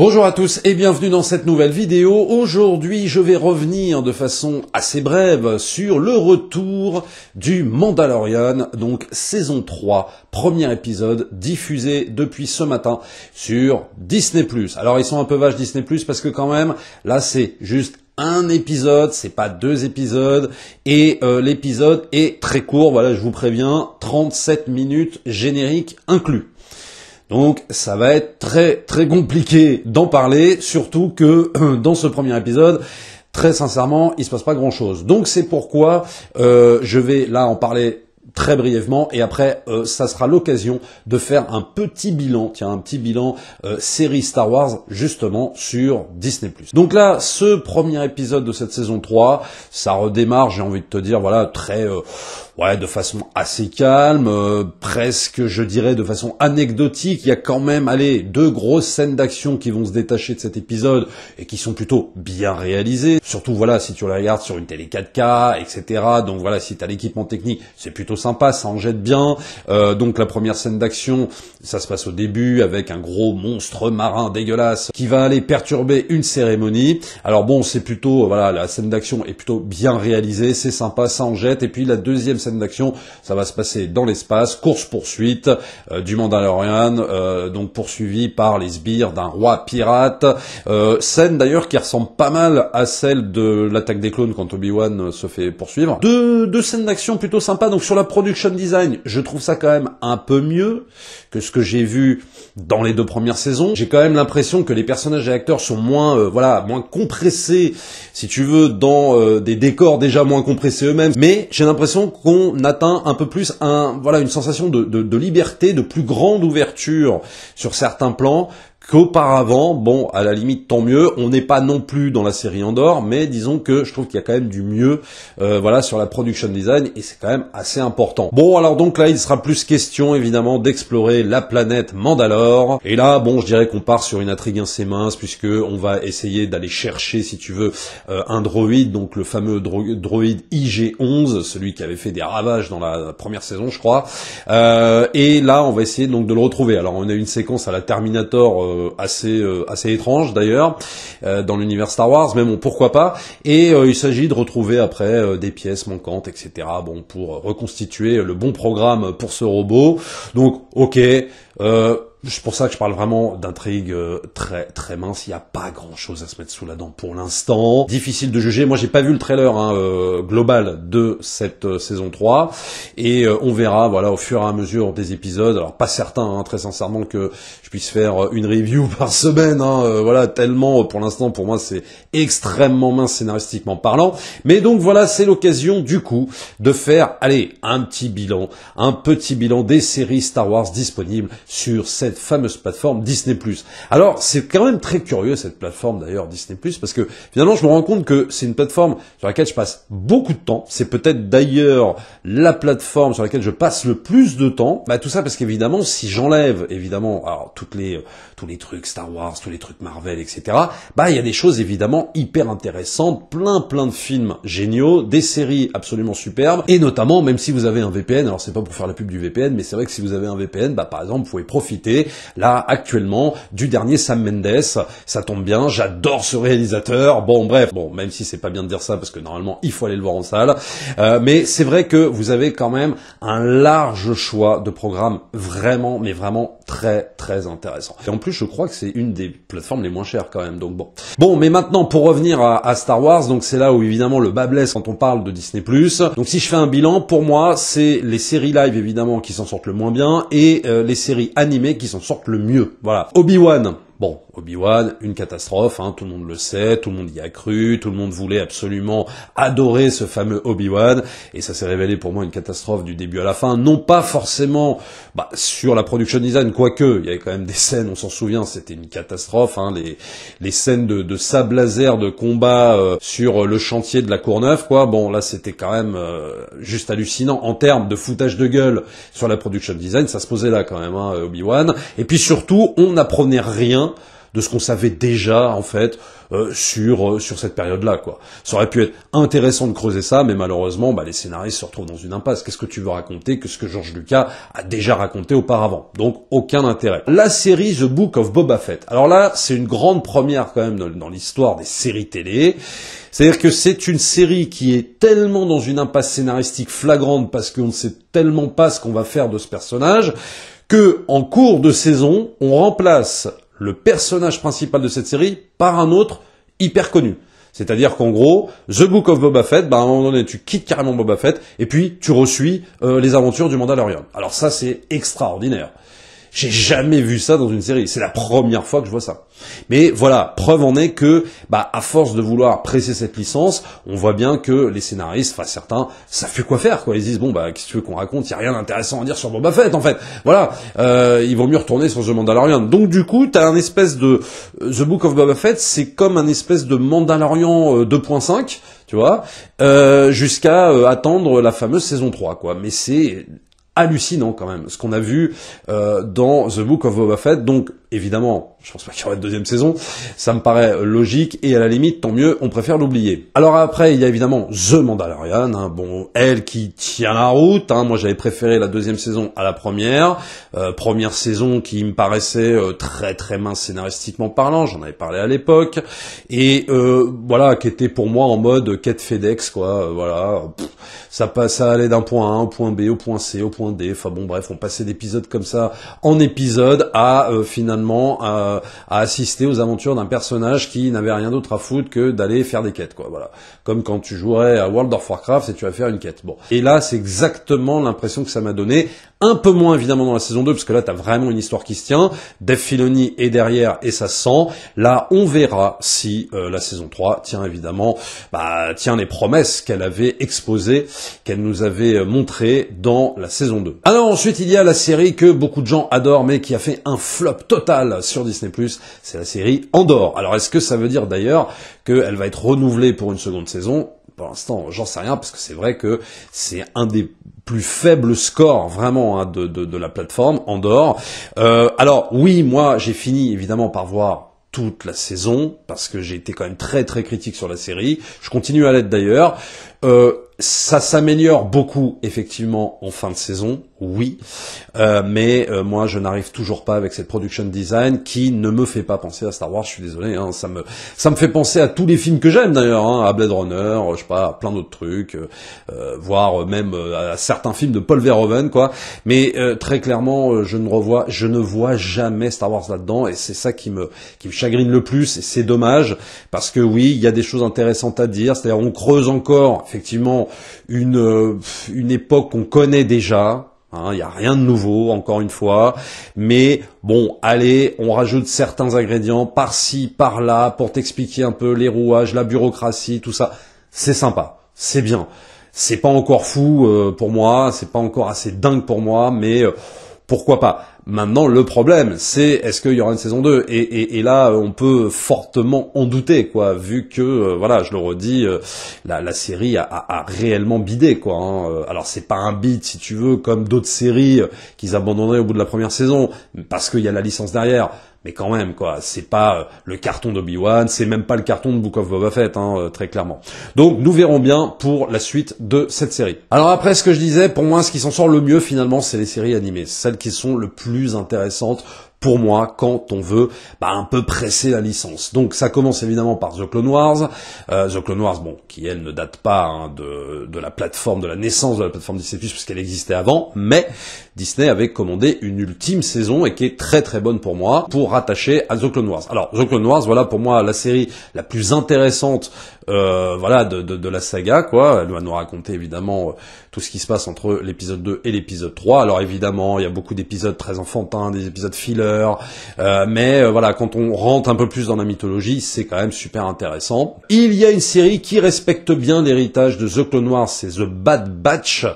Bonjour à tous et bienvenue dans cette nouvelle vidéo. Aujourd'hui, je vais revenir de façon assez brève sur le retour du Mandalorian, donc saison 3, premier épisode diffusé depuis ce matin sur Disney+. Alors, ils sont un peu vaches Disney+, parce que quand même, là, c'est juste un épisode, c'est pas deux épisodes, et euh, l'épisode est très court, voilà, je vous préviens, 37 minutes générique inclus. Donc ça va être très très compliqué d'en parler, surtout que dans ce premier épisode, très sincèrement, il se passe pas grand chose. Donc c'est pourquoi euh, je vais là en parler très brièvement et après euh, ça sera l'occasion de faire un petit bilan, tiens un petit bilan euh, série Star Wars justement sur Disney+. Donc là, ce premier épisode de cette saison 3, ça redémarre, j'ai envie de te dire voilà, très euh, ouais, de façon assez calme, presque je dirais de façon anecdotique, il y a quand même allez, deux grosses scènes d'action qui vont se détacher de cet épisode et qui sont plutôt bien réalisées. Surtout voilà, si tu la regardes sur une télé 4K, etc. Donc voilà, si tu as l'équipement technique, c'est plutôt simple ça en jette bien. Euh, donc la première scène d'action, ça se passe au début avec un gros monstre marin dégueulasse qui va aller perturber une cérémonie. Alors bon, c'est plutôt voilà, la scène d'action est plutôt bien réalisée, c'est sympa, ça en jette. Et puis la deuxième scène d'action, ça va se passer dans l'espace, course poursuite euh, du Mandalorian, euh, donc poursuivi par les sbires d'un roi pirate. Euh, scène d'ailleurs qui ressemble pas mal à celle de l'attaque des clones quand Obi-Wan se fait poursuivre. Deux, deux scènes d'action plutôt sympa. Donc sur la production design, je trouve ça quand même un peu mieux que ce que j'ai vu dans les deux premières saisons. J'ai quand même l'impression que les personnages et acteurs sont moins, euh, voilà, moins compressés, si tu veux, dans euh, des décors déjà moins compressés eux-mêmes. Mais j'ai l'impression qu'on atteint un peu plus un, voilà, une sensation de liberté, de plus grande ouverture sur certains plans qu'auparavant, bon, à la limite, tant mieux. On n'est pas non plus dans la série Andorre, mais disons que je trouve qu'il y a quand même du mieux, euh, voilà, sur la production design, et c'est quand même assez important. Bon, alors donc là, il sera plus question, évidemment, d'explorer la planète Mandalore. Et là, bon, je dirais qu'on part sur une intrigue assez mince, puisque on va essayer d'aller chercher, si tu veux, euh, un droïde, donc le fameux droïde IG-11, celui qui avait fait des ravages dans la première saison, je crois. Euh, et là, on va essayer donc de le retrouver. Alors, on a une séquence à la Terminator euh, assez euh, assez étrange d'ailleurs euh, dans l'univers Star Wars, mais bon pourquoi pas. Et il s'agit de retrouver après des pièces manquantes, etc. Bon pour reconstituer le bon programme pour ce robot. Donc ok. Euh, c'est pour ça que je parle vraiment d'intrigue euh, très très mince. Il n'y a pas grand chose à se mettre sous la dent pour l'instant. Difficile de juger. Moi, j'ai pas vu le trailer hein, euh, global de cette euh, saison 3 et on verra. Voilà, au fur et à mesure des épisodes. Alors pas certain, hein, très sincèrement, que je puisse faire une review par semaine. Hein, voilà, tellement pour l'instant pour moi c'est extrêmement mince scénaristiquement parlant. Mais donc voilà, c'est l'occasion du coup de faire, allez, un petit bilan, un petit bilan des séries Star Wars disponibles sur cette cette fameuse plateforme Disney+. Alors c'est quand même très curieux cette plateforme d'ailleurs Disney+, parce que finalement je me rends compte que c'est une plateforme sur laquelle je passe beaucoup de temps, c'est peut-être d'ailleurs la plateforme sur laquelle je passe le plus de temps, bah, tout ça parce qu'évidemment si j'enlève évidemment alors toutes les, euh, tous les trucs Star Wars, tous les trucs Marvel, etc., bah il y a des choses évidemment hyper intéressantes, plein plein de films géniaux, des séries absolument superbes, et notamment même si vous avez un VPN, alors c'est pas pour faire la pub du VPN, mais c'est vrai que si vous avez un VPN, bah par exemple vous pouvez profiter là actuellement du dernier Sam Mendes. Ça tombe bien, j'adore ce réalisateur. Bon bref, bon même si c'est pas bien de dire ça parce que normalement il faut aller le voir en salle, euh, mais c'est vrai que vous avez quand même un large choix de programmes vraiment, mais vraiment très très intéressant. Et en plus, je crois que c'est une des plateformes les moins chères quand même. Donc bon. Bon, mais maintenant pour revenir à, Star Wars, donc c'est là où évidemment le bas blesse quand on parle de Disney+. Plus Donc si je fais un bilan, pour moi, c'est les séries live évidemment qui s'en sortent le moins bien et euh, les séries animées qui s'en sortent le mieux. Voilà. Obi-Wan, bon, Obi-Wan, une catastrophe, hein, tout le monde le sait, tout le monde y a cru, tout le monde voulait absolument adorer ce fameux Obi-Wan, et ça s'est révélé pour moi une catastrophe du début à la fin, non pas forcément bah, sur la production design, quoique, il y avait quand même des scènes, on s'en souvient, c'était une catastrophe, hein, les, les scènes de, de sable laser de combat euh, sur le chantier de la Courneuve, quoi, bon là c'était quand même euh, juste hallucinant en termes de foutage de gueule sur la production design, ça se posait là quand même, hein, Obi-Wan, et puis surtout, on n'apprenait rien de ce qu'on savait déjà en fait euh, sur euh, sur cette période-là quoi. Ça aurait pu être intéressant de creuser ça, mais malheureusement, bah, les scénaristes se retrouvent dans une impasse. Qu'est-ce que tu veux raconter que ce que George Lucas a déjà raconté auparavant Donc aucun intérêt. La série The Book of Boba Fett. Alors là, c'est une grande première quand même dans, dans l'histoire des séries télé. C'est-à-dire que c'est une série qui est tellement dans une impasse scénaristique flagrante parce qu'on ne sait tellement pas ce qu'on va faire de ce personnage que en cours de saison, on remplace le personnage principal de cette série par un autre hyper connu. C'est-à-dire qu'en gros, The Book of Boba Fett, bah, à un moment donné, tu quittes carrément Boba Fett, et puis tu reçuis euh, les aventures du Mandalorian. Alors ça, c'est extraordinaire. J'ai jamais vu ça dans une série. C'est la première fois que je vois ça. Mais voilà, preuve en est que, bah, à force de vouloir presser cette licence, on voit bien que les scénaristes, enfin certains, ça fait quoi faire. Quoi. Ils disent bon bah qu'est-ce que tu veux qu'on raconte Il y a rien d'intéressant à dire sur Boba Fett en fait. Voilà, euh, il vaut mieux retourner sur The Mandalorian. Donc du coup, as un espèce de euh, The Book of Boba Fett, c'est comme un espèce de Mandalorian 2.5 euh, tu vois, euh, jusqu'à euh, attendre la fameuse saison 3, quoi. Mais c'est hallucinant quand même, ce qu'on a vu euh, dans The Book of Boba Fett. Donc évidemment, je pense pas qu'il y aura une deuxième saison, ça me paraît logique, et à la limite, tant mieux, on préfère l'oublier. Alors après, il y a évidemment The Mandalorian, hein. bon, elle qui tient la route, hein. moi j'avais préféré la deuxième saison à la première, euh, première saison qui me paraissait euh, très très mince scénaristiquement parlant, j'en avais parlé à l'époque, et euh, voilà, qui était pour moi en mode quête FedEx, quoi, voilà, ça, passe, allait d'un point A au point B, au point C, au point D, enfin bon bref, on passait d'épisodes comme ça en épisode à finalement à, assister aux aventures d'un personnage qui n'avait rien d'autre à foutre que d'aller faire des quêtes, quoi. Voilà. Comme quand tu jouerais à World of Warcraft et tu vas faire une quête. Bon. Et là, c'est exactement l'impression que ça m'a donné. Un peu moins évidemment dans la saison 2, parce que là, t'as vraiment une histoire qui se tient. Dave Filoni est derrière et ça sent. Là, on verra si euh, la saison 3 tient évidemment, bah, tient les promesses qu'elle avait exposées, qu'elle nous avait euh, montrées dans la saison 2. Alors ensuite, il y a la série que beaucoup de gens adorent, mais qui a fait un flop total sur Disney+, c'est la série Andorre. Alors est-ce que ça veut dire d'ailleurs qu'elle va être renouvelée pour une seconde saison pour l'instant, j'en sais rien, parce que c'est vrai que c'est un des plus faibles scores vraiment hein, de, la plateforme, Andorre. Euh, alors oui, moi j'ai fini évidemment par voir toute la saison, parce que j'ai été quand même très très critique sur la série, je continue à l'être d'ailleurs. Euh, ça s'améliore beaucoup effectivement en fin de saison, oui, euh, mais euh, moi je n'arrive toujours pas avec cette production design qui ne me fait pas penser à Star Wars. Je suis désolé, hein. ça me ça me fait penser à tous les films que j'aime d'ailleurs, hein, à Blade Runner, je sais pas, plein d'autres trucs, euh, euh voire même à certains films de Paul Verhoeven quoi. Mais très clairement, je ne revois, je ne vois jamais Star Wars là-dedans et c'est ça qui me qui me chagrine le plus et c'est dommage parce que oui, il y a des choses intéressantes à dire, c'est-à-dire on creuse encore effectivement euh, une, époque qu'on connaît déjà. Il hein, n'y a rien de nouveau, encore une fois. Mais bon, allez, on rajoute certains ingrédients par-ci, par-là, pour t'expliquer un peu les rouages, la bureaucratie, tout ça. C'est sympa, c'est bien. C'est pas encore fou euh, pour moi, c'est pas encore assez dingue pour moi, mais euh, pourquoi pas Maintenant, le problème, c'est est-ce qu'il y aura une saison 2 et, là, on peut fortement en douter, quoi, vu que, euh, voilà, je le redis, euh, la, série a, réellement bidé, quoi. ce hein. euh, Alors, c'est pas un bid, si tu veux, comme d'autres séries qu'ils abandonneraient au bout de la première saison, parce qu'il y a la licence derrière mais quand même quoi, c'est pas euh, le carton d'Obi-Wan, c'est même pas le carton de Book of Boba Fett, hein, euh, très clairement. Donc nous verrons bien pour la suite de cette série. Alors après ce que je disais, pour moi ce qui s'en sort le mieux finalement, c'est les séries animées, celles qui sont le plus intéressantes pour moi quand on veut bah, un peu presser la licence. Donc ça commence évidemment par The Clone Wars, euh, The Clone Wars bon qui elle ne date pas hein, de, la plateforme, de la naissance de la plateforme Disney Plus puisqu'elle existait avant, mais Disney avait commandé une ultime saison et qui est très très bonne pour moi pour rattacher à The Clone Wars. Alors The Clone Wars voilà pour moi la série la plus intéressante euh, voilà de, de, la saga quoi, elle va nous raconter évidemment ce qui se passe entre l'épisode 2 et l'épisode 3. Alors évidemment, il y a beaucoup d'épisodes très enfantins, des épisodes filler, euh, mais euh, voilà, quand on rentre un peu plus dans la mythologie, c'est quand même super intéressant. Il y a une série qui respecte bien l'héritage de The Clone Wars, c'est The Bad Batch,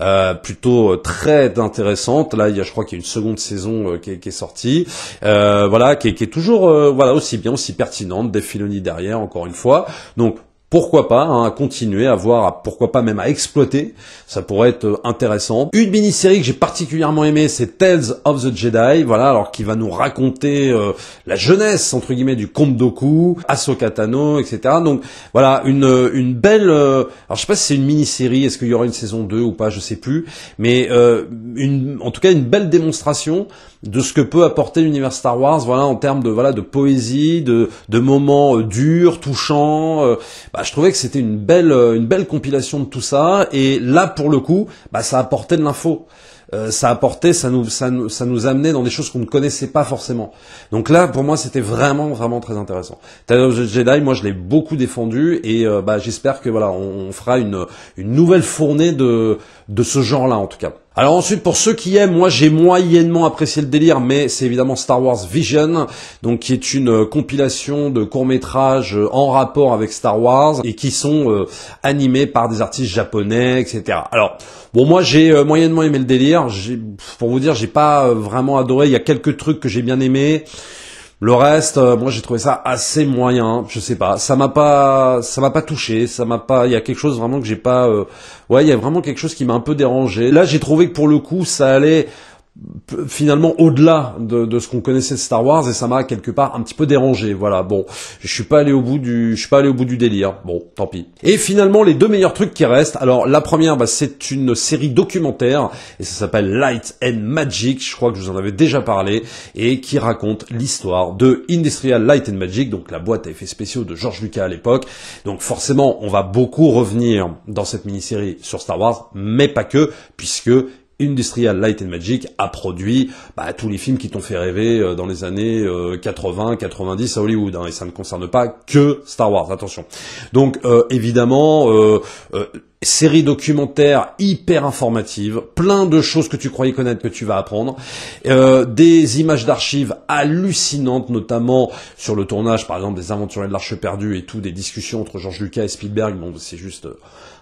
euh, plutôt très intéressante. Là, il y a, je crois qu'il y a une seconde saison qui est, qui, sortie, voilà, qui est, toujours voilà aussi bien, aussi pertinente, des Filoni derrière, encore une fois. Donc pourquoi pas à hein, continuer, à voir, pourquoi pas même à exploiter. Ça pourrait être euh, intéressant. Une mini-série que j'ai particulièrement aimée, c'est Tales of the Jedi, voilà, alors qui va nous raconter euh, la jeunesse entre guillemets du comte Doku, Ahsoka Tano, etc. Donc voilà, une euh, une belle. alors je sais pas si c'est une mini-série, est-ce qu'il y aura une saison 2 ou pas, je sais plus, mais une, en tout cas une belle démonstration de ce que peut apporter l'univers Star Wars, voilà, en termes de voilà de poésie, de, de moments euh, durs, touchants. Euh, bah, je trouvais que c'était une belle euh, une belle compilation de tout ça. Et là, pour le coup, bah, ça apportait de l'info. ça apportait, ça nous, ça nous, amenait dans des choses qu'on ne connaissait pas forcément. Donc là, pour moi, c'était vraiment, vraiment très intéressant. Jedi, moi, je l'ai beaucoup défendu et bah, j'espère que voilà, on, on, fera une, une nouvelle fournée de, de ce genre-là, en tout cas. Alors ensuite, pour ceux qui aiment, moi j'ai moyennement apprécié le délire, mais c'est évidemment Star Wars Vision, donc qui est une euh, compilation de courts-métrages euh, en rapport avec Star Wars et qui sont euh, animés par des artistes japonais, etc. Alors, bon moi j'ai moyennement aimé le délire, pour vous dire, j'ai pas vraiment adoré, il y a quelques trucs que j'ai bien aimés, le reste, euh, moi j'ai trouvé ça assez moyen, je sais pas, ça m'a pas, ça m'a pas touché, ça m'a pas, il y a quelque chose vraiment que j'ai pas, euh, ouais, il y a vraiment quelque chose qui m'a un peu dérangé. Là j'ai trouvé que pour le coup ça allait, finalement au-delà de, de, ce qu'on connaissait de Star Wars et ça m'a quelque part un petit peu dérangé. Voilà, bon, je suis pas allé au bout du, je suis pas allé au bout du délire. Bon, tant pis. Et finalement, les deux meilleurs trucs qui restent. Alors la première, bah, c'est une série documentaire et ça s'appelle Light and Magic. Je crois que je vous en avais déjà parlé et qui raconte l'histoire de Industrial Light and Magic, donc la boîte à effets spéciaux de George Lucas à l'époque. Donc forcément, on va beaucoup revenir dans cette mini-série sur Star Wars, mais pas que, puisque Industrial Light and Magic a produit bah, tous les films qui t'ont fait rêver euh, dans les années 80, euh, 90 à Hollywood, hein, et ça ne concerne pas que Star Wars, attention. Donc euh, évidemment, euh, euh, série documentaire hyper informative, plein de choses que tu croyais connaître que tu vas apprendre, des images d'archives hallucinantes, notamment sur le tournage par exemple des Aventuriers de l'Arche perdue et tout, des discussions entre George Lucas et Spielberg, bon c'est juste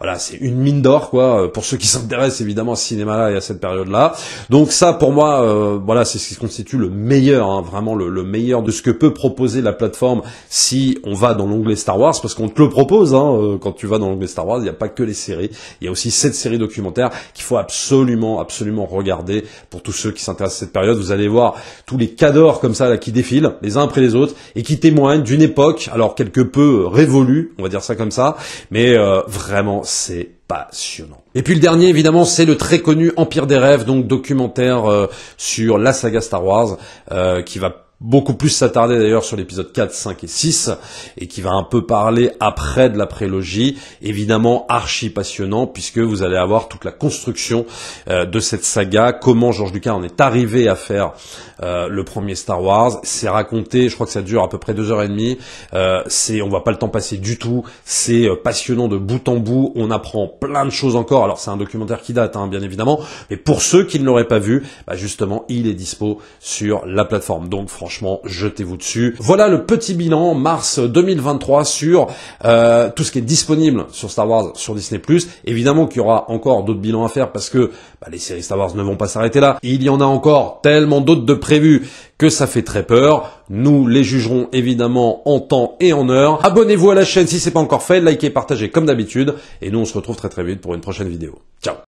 voilà, c'est une mine d'or, quoi, euh, pour ceux qui s'intéressent évidemment à ce cinéma-là et à cette période-là. Donc ça, pour moi, euh, voilà, c'est ce qui constitue le meilleur, hein, vraiment le, meilleur de ce que peut proposer la plateforme si on va dans l'onglet Star Wars, parce qu'on te le propose, hein, euh, quand tu vas dans l'onglet Star Wars, il n'y a pas que les séries, il y a aussi cette série documentaire qu'il faut absolument, absolument regarder pour tous ceux qui s'intéressent à cette période. Vous allez voir tous les cadors comme ça là, qui défilent, les uns après les autres, et qui témoignent d'une époque, alors quelque peu révolue, on va dire ça comme ça, mais vraiment c'est passionnant. Et puis le dernier, évidemment, c'est le très connu Empire des rêves, donc documentaire euh, sur la saga Star Wars, euh, qui va beaucoup plus s'attarder d'ailleurs sur l'épisode 4, 5 et 6, et qui va un peu parler après de la prélogie, évidemment archi passionnant, puisque vous allez avoir toute la construction euh, de cette saga, comment Georges Lucas en est arrivé à faire euh, le premier Star Wars, c'est raconté, je crois que ça dure à peu près deux heures et demie, euh, c'est, on va pas le temps passer du tout, c'est passionnant de bout en bout, on apprend plein de choses encore, alors c'est un documentaire qui date hein, bien évidemment, mais pour ceux qui ne l'auraient pas vu, bah, justement il est dispo sur la plateforme, donc franchement, jetez-vous dessus. Voilà le petit bilan mars 2023 sur euh, tout ce qui est disponible sur Star Wars sur Disney+. Évidemment qu'il y aura encore d'autres bilans à faire parce que bah, les séries Star Wars ne vont pas s'arrêter là. Il y en a encore tellement d'autres de prévus que ça fait très peur. Nous les jugerons évidemment en temps et en heure. Abonnez-vous à la chaîne si c'est pas encore fait, likez, partagez comme d'habitude et nous on se retrouve très très vite pour une prochaine vidéo. Ciao